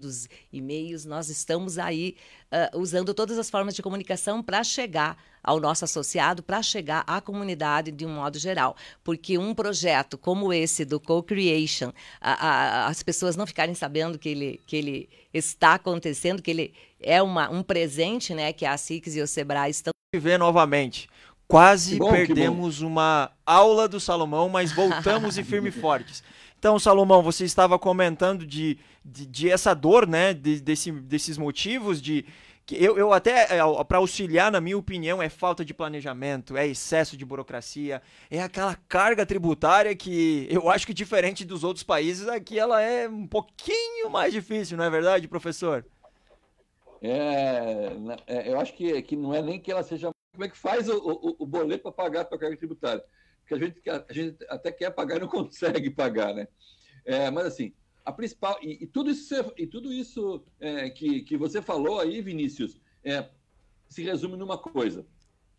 dos e-mails, nós estamos aí uh, usando todas as formas de comunicação para chegar ao nosso associado, para chegar à comunidade de um modo geral. Porque um projeto como esse do co-creation, as pessoas não ficarem sabendo que ele, que ele está acontecendo, que ele é uma, um presente né, que a SICS e o SEBRAE estão. Ver novamente. Quase bom, perdemos uma aula do Salomão, mas voltamos e firme e fortes. Então, Salomão, você estava comentando de, de, de essa dor, né? De, desse, desses motivos de. Que eu, eu até, é, para auxiliar, na minha opinião, é falta de planejamento, é excesso de burocracia, é aquela carga tributária que eu acho que, diferente dos outros países, aqui ela é um pouquinho mais difícil, não é verdade, professor? É, né, é eu acho que, que não é nem que ela seja. Como é que faz o, o, o boleto para pagar a tua carga tributária? que a gente, a gente até quer pagar e não consegue pagar, né? É, mas assim, a principal e, e tudo isso e tudo isso é, que, que você falou aí, Vinícius, é, se resume numa coisa: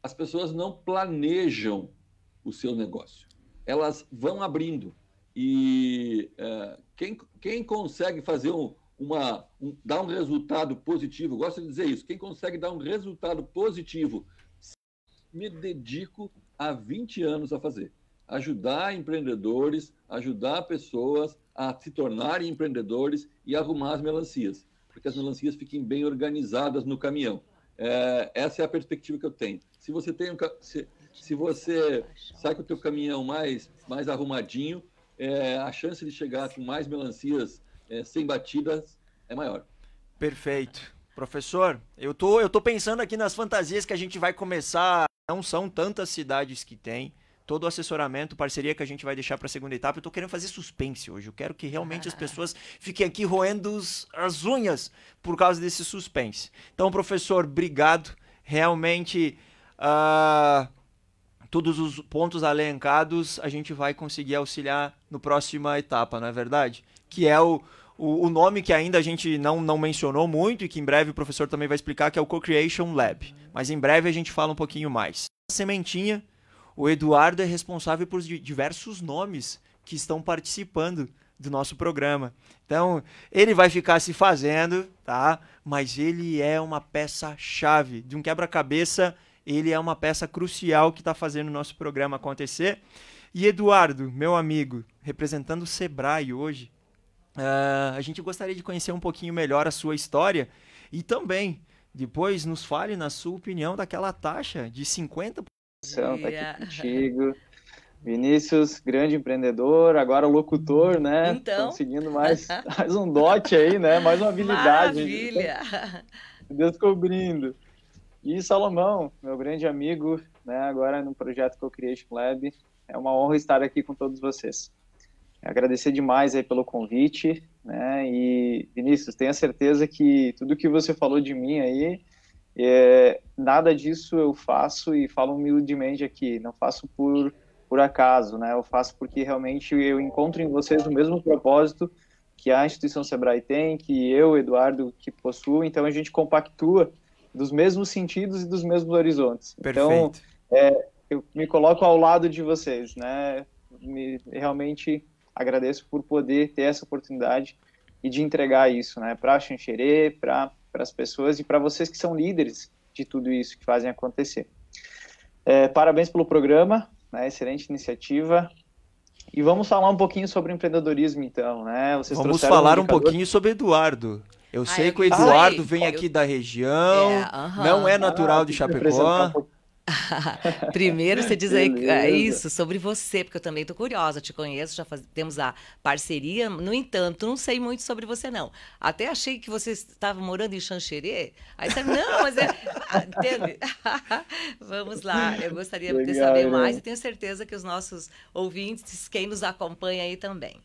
as pessoas não planejam o seu negócio, elas vão abrindo e é, quem, quem consegue fazer um, uma um, dar um resultado positivo, gosto de dizer isso, quem consegue dar um resultado positivo, me dedico há 20 anos a fazer. Ajudar empreendedores, ajudar pessoas a se tornarem empreendedores e arrumar as melancias, porque as melancias fiquem bem organizadas no caminhão. É, essa é a perspectiva que eu tenho. Se você tem um, se, se você sai com o teu caminhão mais, mais arrumadinho, é, a chance de chegar com mais melancias é, sem batidas é maior. Perfeito. Professor, eu tô, eu tô pensando aqui nas fantasias que a gente vai começar não são tantas cidades que tem. Todo o assessoramento, parceria que a gente vai deixar para a segunda etapa. Eu estou querendo fazer suspense hoje. Eu quero que realmente as ah. pessoas fiquem aqui roendo os, as unhas por causa desse suspense. Então, professor, obrigado. Realmente, uh, todos os pontos alencados a gente vai conseguir auxiliar no próxima etapa, não é verdade? Que é o o, o, nome que ainda a gente não, não mencionou muito e que em breve o professor também vai explicar, que é o Co-Creation Lab. Mas em breve a gente fala um pouquinho mais. sementinha, o Eduardo é responsável por diversos nomes que estão participando do nosso programa. Então, ele vai ficar se fazendo, tá? Mas ele é uma peça-chave de um quebra-cabeça. Ele é uma peça crucial que está fazendo o nosso programa acontecer. E Eduardo, meu amigo, representando o Sebrae hoje, Uh, a gente gostaria de conhecer um pouquinho melhor a sua história e também depois nos fale na sua opinião daquela taxa de 50%. Tá aqui contigo. Vinícius, grande empreendedor, agora locutor, né? Então... Conseguindo mais, mais um dote aí, né? Mais uma habilidade. Maravilha! Descobrindo. E Salomão, meu grande amigo, né? agora no projeto que eu criei Lab. É uma honra estar aqui com todos vocês agradecer demais aí pelo convite, né? E Vinícius, tenha certeza que tudo que você falou de mim aí, é, nada disso eu faço e falo humildemente aqui, não faço por por acaso, né? Eu faço porque realmente eu encontro em vocês o mesmo propósito que a instituição Sebrae tem, que eu, Eduardo, que possuo. Então a gente compactua dos mesmos sentidos e dos mesmos horizontes. Então, Perfeito. Então, é, eu me coloco ao lado de vocês, né? Me, realmente agradeço por poder ter essa oportunidade e de entregar isso, né, para a Xanxerê, para as pessoas e para vocês que são líderes de tudo isso, que fazem acontecer. É, parabéns pelo programa, né, excelente iniciativa. E vamos falar um pouquinho sobre empreendedorismo, então, né? Vocês vamos falar um, um pouquinho sobre Eduardo. Eu ah, sei que o Eduardo vem aqui da região, é, uh -huh. não é ah, natural ah, de Chapecó. Tá um Primeiro você diz aí é isso sobre você, porque eu também estou curiosa, te conheço, já faz, temos a parceria. No entanto, não sei muito sobre você não. Até achei que você estava morando em Xanxerê. Aí você, não, mas é ah, Vamos lá, eu gostaria Legal, de saber mais né? e tenho certeza que os nossos ouvintes, quem nos acompanha aí também.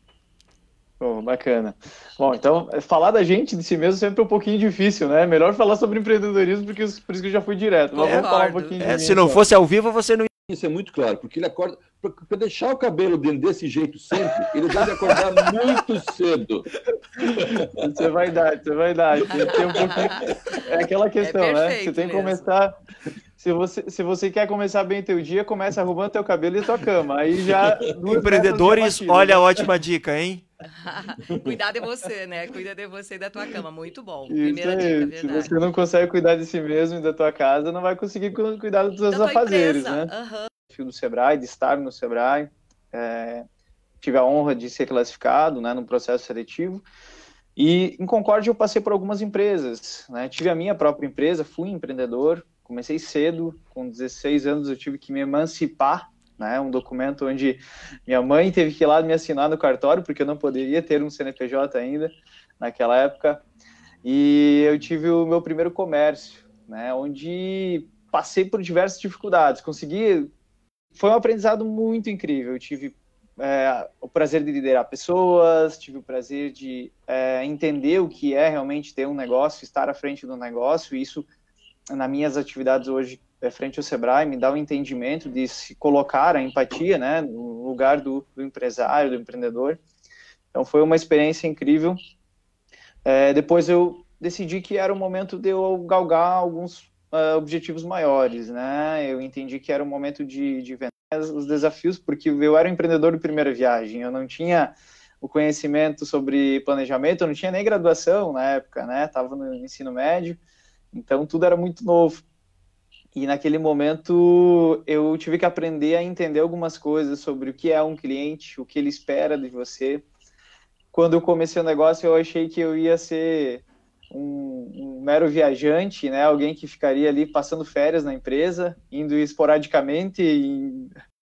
Bom, bacana. Bom, então, falar da gente, de si mesmo, sempre é um pouquinho difícil, né? Melhor falar sobre empreendedorismo, porque por isso que eu já fui direto. Mas é, vamos falar um pouquinho é, mim, Se não então. fosse ao vivo, você não ia. Isso é muito claro, porque ele acorda. Para deixar o cabelo dele desse jeito sempre, ele deve acordar muito cedo. Isso é vaidade, isso é vaidade. Um pouquinho... É aquela questão, é né? Você tem que começar. Se você, se você quer começar bem teu dia, começa arrumando teu cabelo e tua cama. Aí já. Empreendedores, olha a ótima dica, hein? Cuidado é você, né? Cuida de você e da tua cama. Muito bom. Isso Primeira dica, verdade. Se você não consegue cuidar de si mesmo e da tua casa, não vai conseguir cuidar dos seus afazeres, né? Uhum. Fio do Sebrae, de estar no Sebrae. É... Tive a honra de ser classificado né, no processo seletivo. E em Concórdia eu passei por algumas empresas, né? Tive a minha própria empresa, fui empreendedor, comecei cedo, com 16 anos eu tive que me emancipar né? Um documento onde minha mãe teve que ir lá me assinar no cartório, porque eu não poderia ter um CNPJ ainda naquela época. E eu tive o meu primeiro comércio, né? Onde passei por diversas dificuldades. Consegui. Foi um aprendizado muito incrível. Eu tive é, o prazer de liderar pessoas, tive o prazer de é, entender o que é realmente ter um negócio, estar à frente do negócio, e isso nas minhas atividades hoje é, frente ao Sebrae me dá o um entendimento de se colocar a empatia, né, no lugar do, do empresário, do empreendedor. Então foi uma experiência incrível. É, depois eu decidi que era o momento de eu galgar alguns uh, objetivos maiores, né? Eu entendi que era o momento de, de vender os desafios, porque eu era um empreendedor de primeira viagem, eu não tinha o conhecimento sobre planejamento, eu não tinha nem graduação na época, né? Tava no ensino médio, então tudo era muito novo. E naquele momento eu tive que aprender a entender algumas coisas sobre o que é um cliente, o que ele espera de você. Quando eu comecei o negócio, eu achei que eu ia ser um, um mero viajante, né? Alguém que ficaria ali passando férias na empresa, indo esporadicamente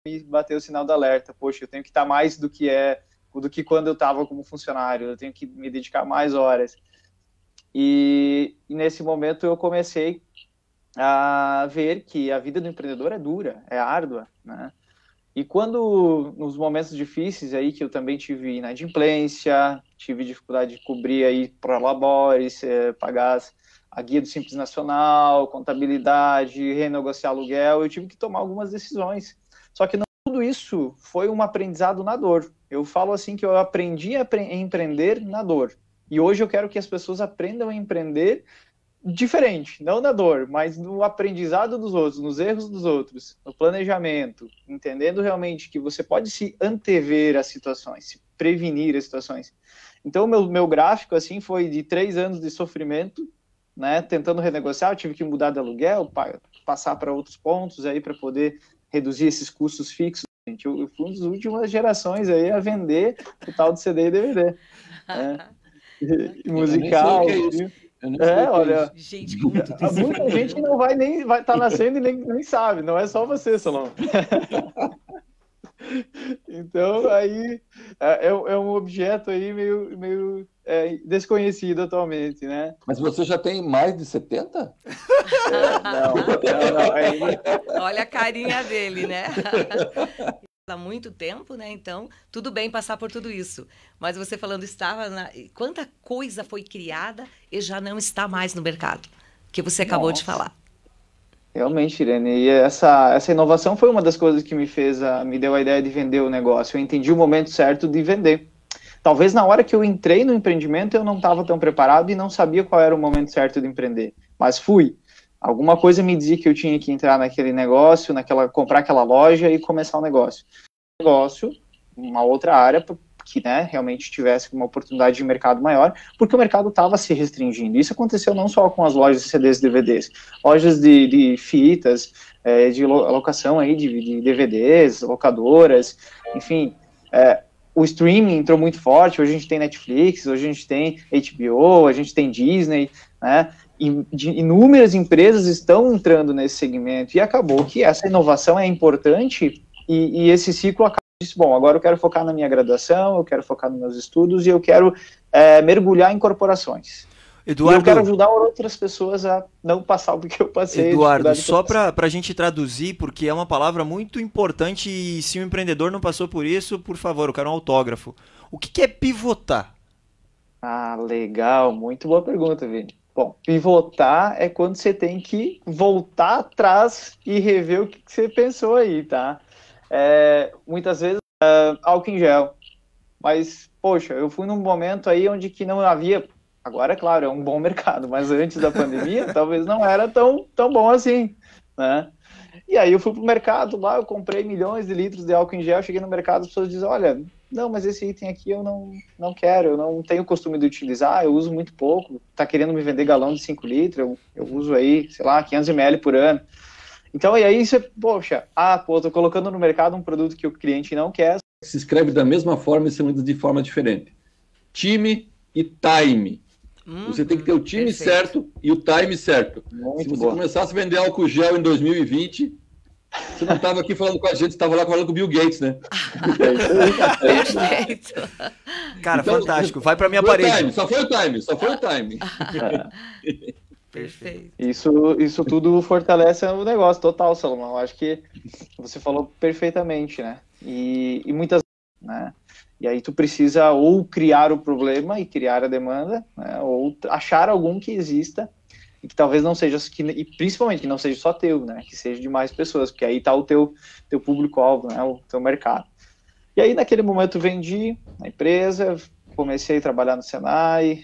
e, bater o sinal do alerta. Poxa, eu tenho que estar mais do que é, do que quando eu estava como funcionário. Eu tenho que me dedicar mais horas. E, e nesse momento eu comecei a ver que a vida do empreendedor é dura, é árdua, né? E quando nos momentos difíceis aí que eu também tive inadimplência, tive dificuldade de cobrir aí para labores, eh, pagar a guia do Simples Nacional, contabilidade, renegociar aluguel, eu tive que tomar algumas decisões. Só que não, tudo isso foi um aprendizado na dor. Eu falo assim que eu aprendi a empreender na dor. E hoje eu quero que as pessoas aprendam a empreender diferente, não na dor, mas no aprendizado dos outros, nos erros dos outros, no planejamento, entendendo realmente que você pode se antever às situações, se prevenir às situações. Então, meu, meu gráfico, assim, foi de três anos de sofrimento, né, tentando renegociar, eu tive que mudar de aluguel, pa, passar para outros pontos aí para poder reduzir esses custos fixos. Gente, eu, eu fui uma das últimas gerações aí a vender o tal de CD e DVD. Né? É musical. É, é, olha. Gente, Muita gente não vai nem vai estar tá nascendo e nem, nem sabe, não é só você, Salomão. então, aí é, é, é, um objeto aí meio, meio é, desconhecido atualmente, né? Mas você já tem mais de 70? não, não, não, aí... Olha a carinha dele, né? há muito tempo, né? Então, tudo bem passar por tudo isso. Mas você falando estava na... quanta coisa foi criada e já não está mais no mercado, que você acabou Nossa. de falar. Realmente, Irene, e essa, essa inovação foi uma das coisas que me fez, a, ah, me deu a ideia de vender o negócio. Eu entendi o momento certo de vender. Talvez na hora que eu entrei no empreendimento eu não estava tão preparado e não sabia qual era o momento certo de empreender, mas fui. Alguma coisa me dizia que eu tinha que entrar naquele negócio, naquela comprar aquela loja e começar o um negócio. negócio, uma outra área que né, realmente tivesse uma oportunidade de mercado maior, porque o mercado estava se restringindo. Isso aconteceu não só com as lojas de CDs e DVDs, lojas de, de fitas, é, de locação aí de, de, DVDs, locadoras, enfim. É, o streaming entrou muito forte, hoje a gente tem Netflix, hoje a gente tem HBO, a gente tem Disney, né? inúmeras empresas estão entrando nesse segmento e acabou que essa inovação é importante e, e esse ciclo acaba disse, bom, agora eu quero focar na minha graduação, eu quero focar nos meus estudos e eu quero é, mergulhar em corporações. Eduardo, e eu quero ajudar outras pessoas a não passar o que eu passei. Eduardo, só para a gente traduzir, porque é uma palavra muito importante e se o um empreendedor não passou por isso, por favor, eu quero um autógrafo. O que, que é pivotar? Ah, legal, muito boa pergunta, Vini. Bom, pivotar é quando você tem que voltar atrás e rever o que, que você pensou aí, tá? É, muitas vezes, é, álcool em gel. Mas, poxa, eu fui num momento aí onde que não havia. Agora, é claro, é um bom mercado, mas antes da pandemia, talvez não era tão, tão bom assim, né? E aí eu fui pro mercado lá, eu comprei milhões de litros de álcool em gel, cheguei no mercado, as pessoas dizem, olha, não, mas esse item aqui eu não, não quero, eu não tenho costume de utilizar, eu uso muito pouco, tá querendo me vender galão de 5 litros, eu, eu uso aí, sei lá, 500 ml por ano. Então, e aí você, é, poxa, ah, pô, tô colocando no mercado um produto que o cliente não quer. Se escreve da mesma forma e se lida de forma diferente. Time e time. Hum, você tem que ter o time perfeito. certo e o time certo. Muito se você começasse a vender álcool gel em 2020, você não estava aqui falando com a gente, estava lá falando com o Bill Gates, né? Perfeito. Cara, então, fantástico. Vai para minha parede. só foi o time, só foi o time. Perfeito. Isso, isso tudo fortalece o negócio total, Salomão. Acho que você falou perfeitamente, né? E, e muitas, né? E aí tu precisa ou criar o problema e criar a demanda, né, ou achar algum que exista e que talvez não seja, que, e principalmente que não seja só teu, né, que seja de mais pessoas, porque aí está o teu, teu público-alvo, né, o teu mercado. E aí naquele momento vendi a empresa, comecei a trabalhar no Senai,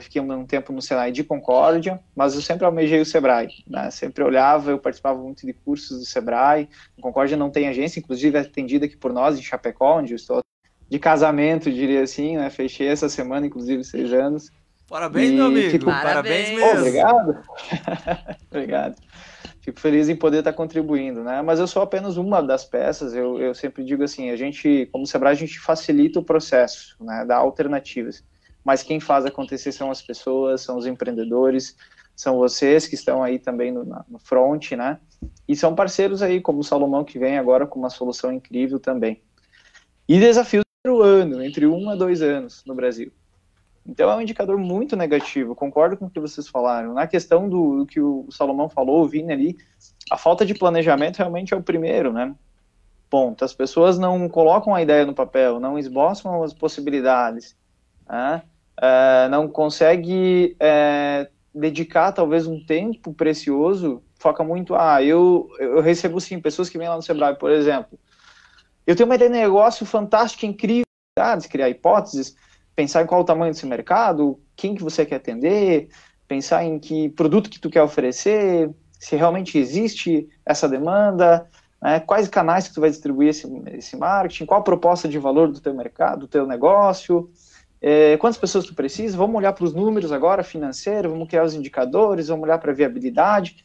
fiquei um tempo no Senai de Concórdia, mas eu sempre almejei o Sebrae, né? Sempre olhava, eu participava muito de cursos do Sebrae. Concórdia não tem agência, inclusive é atendida aqui por nós em Chapecó, onde eu estou de casamento, diria assim, né? Fechei essa semana, inclusive, seis anos. Parabéns, e meu amigo. Fico... Tipo, Parabéns mesmo. Oh, obrigado. obrigado. Fico feliz em poder estar contribuindo, né? Mas eu sou apenas uma das peças. Eu, eu sempre digo assim, a gente, como Sebrae, a gente facilita o processo, né? Dá alternativas. Mas quem faz acontecer são as pessoas, são os empreendedores, são vocês que estão aí também no, no front, né? E são parceiros aí, como o Salomão, que vem agora com uma solução incrível também. E desafios ano, entre um a dois anos no Brasil. Então é um indicador muito negativo, concordo com o que vocês falaram. Na questão do, do que o Salomão falou, o Vini ali, a falta de planejamento realmente é o primeiro, né? Ponto. As pessoas não colocam a ideia no papel, não esboçam as possibilidades, né? é, não consegue é, dedicar talvez um tempo precioso, foca muito, ah, eu, eu recebo sim pessoas que vêm lá no Sebrae, por exemplo, eu tenho uma ideia de negócio fantástica, incrível, tá? criar hipóteses, pensar em qual o tamanho desse mercado, quem que você quer atender, pensar em que produto que tu quer oferecer, se realmente existe essa demanda, né, quais canais que tu vai distribuir esse, esse marketing, qual a proposta de valor do teu mercado, do teu negócio, é, quantas pessoas tu precisa, vamos olhar para os números agora, financeiro, vamos criar os indicadores, vamos olhar para a viabilidade.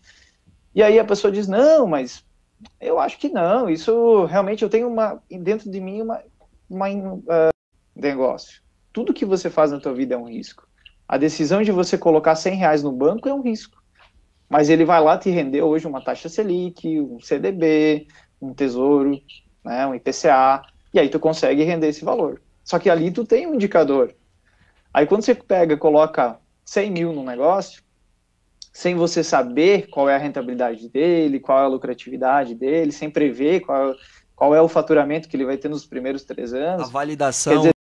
E aí a pessoa diz, não, mas eu acho que não. Isso realmente eu tenho uma dentro de mim uma, uma uh, negócio. Tudo que você faz na tua vida é um risco. A decisão de você colocar 100 reais no banco é um risco. Mas ele vai lá te render hoje uma taxa Selic, um CDB, um tesouro, né, um IPCA, e aí tu consegue render esse valor. Só que ali tu tem um indicador. Aí quando você pega, coloca 100 mil no negócio, sem você saber qual é a rentabilidade dele, qual é a lucratividade dele, sem prever qual, qual é o faturamento que ele vai ter nos primeiros três anos. A validação.